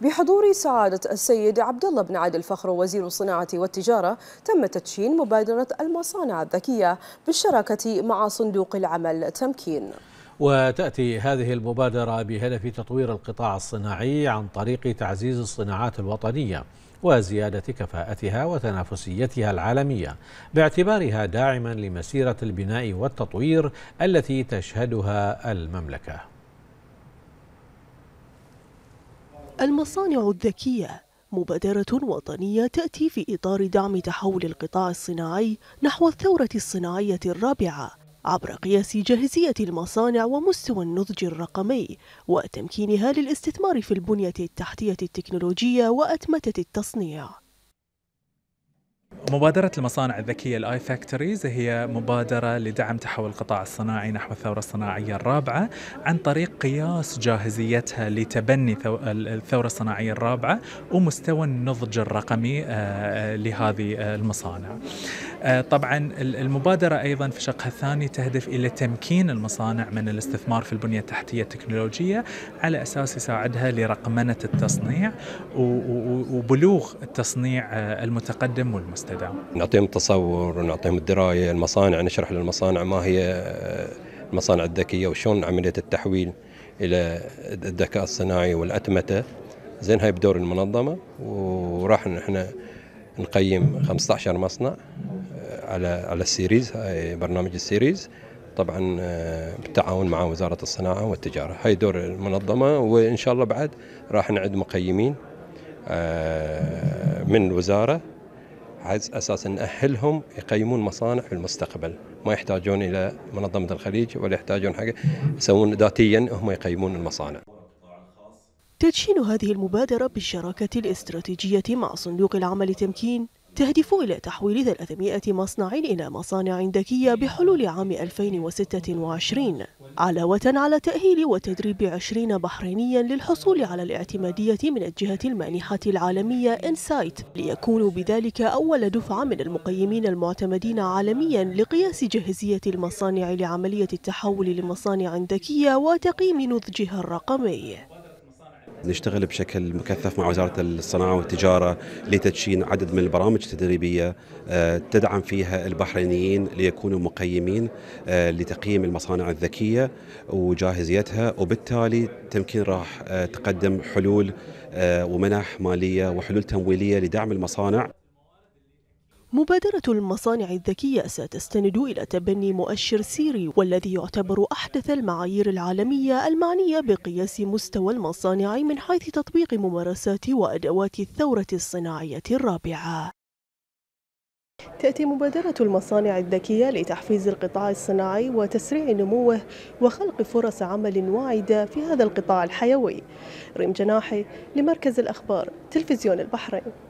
بحضور سعادة السيد عبد الله بن عادل فخر وزير الصناعة والتجارة تم تدشين مبادرة المصانع الذكية بالشراكة مع صندوق العمل تمكين وتأتي هذه المبادرة بهدف تطوير القطاع الصناعي عن طريق تعزيز الصناعات الوطنية وزيادة كفاءتها وتنافسيتها العالمية باعتبارها داعما لمسيرة البناء والتطوير التي تشهدها المملكة المصانع الذكية مبادرة وطنية تأتي في إطار دعم تحول القطاع الصناعي نحو الثورة الصناعية الرابعة عبر قياس جاهزية المصانع ومستوى النضج الرقمي وتمكينها للاستثمار في البنية التحتية التكنولوجية وأتمتة التصنيع مبادرة المصانع الذكية الاي فاكتوريز هي مبادرة لدعم تحول القطاع الصناعي نحو الثورة الصناعية الرابعة عن طريق قياس جاهزيتها لتبني الثورة الصناعية الرابعة ومستوى النضج الرقمي آه، آه، لهذه آه، المصانع. آه، طبعا المبادرة أيضا في شقها الثاني تهدف إلى تمكين المصانع من الاستثمار في البنية التحتية التكنولوجية على أساس يساعدها لرقمنة التصنيع وبلوغ التصنيع آه، المتقدم والمستدام نعطيهم التصور ونعطيهم الدراية المصانع نشرح للمصانع ما هي آه، المصانع الذكية وشون عملية التحويل إلى الذكاء الصناعي والأتمتة زين هاي بدور المنظمة وراح نحن نقيم 15 مصنع على على السيريز آه، برنامج السيريز طبعا آه، بالتعاون مع وزاره الصناعه والتجاره هاي دور المنظمه وان شاء الله بعد راح نعد مقيمين آه، من الوزاره على اساس ناهلهم يقيمون مصانع في المستقبل ما يحتاجون الى منظمه الخليج ولا يحتاجون حاجه يسوون ذاتيا هم يقيمون المصانع تدشين هذه المبادرة بالشراكة الاستراتيجية مع صندوق العمل تمكين تهدف إلى تحويل 300 مصنع إلى مصانع ذكية بحلول عام 2026 علاوة على تأهيل وتدريب 20 بحرينيا للحصول على الاعتمادية من الجهة المانحة العالمية إنسايت ليكونوا بذلك أول دفعة من المقيمين المعتمدين عالميا لقياس جاهزية المصانع لعملية التحول لمصانع ذكية وتقييم نضجها الرقمي نشتغل بشكل مكثف مع وزارة الصناعة والتجارة لتدشين عدد من البرامج التدريبية آه، تدعم فيها البحرينيين ليكونوا مقيمين آه، لتقييم المصانع الذكية وجاهزيتها وبالتالي تمكين راح آه، تقدم حلول ومنح مالية وحلول تمويلية لدعم المصانع مبادرة المصانع الذكية ستستند إلى تبني مؤشر سيري والذي يعتبر أحدث المعايير العالمية المعنية بقياس مستوى المصانع من حيث تطبيق ممارسات وأدوات الثورة الصناعية الرابعة تأتي مبادرة المصانع الذكية لتحفيز القطاع الصناعي وتسريع نموه وخلق فرص عمل واعدة في هذا القطاع الحيوي ريم جناحي لمركز الأخبار تلفزيون البحرين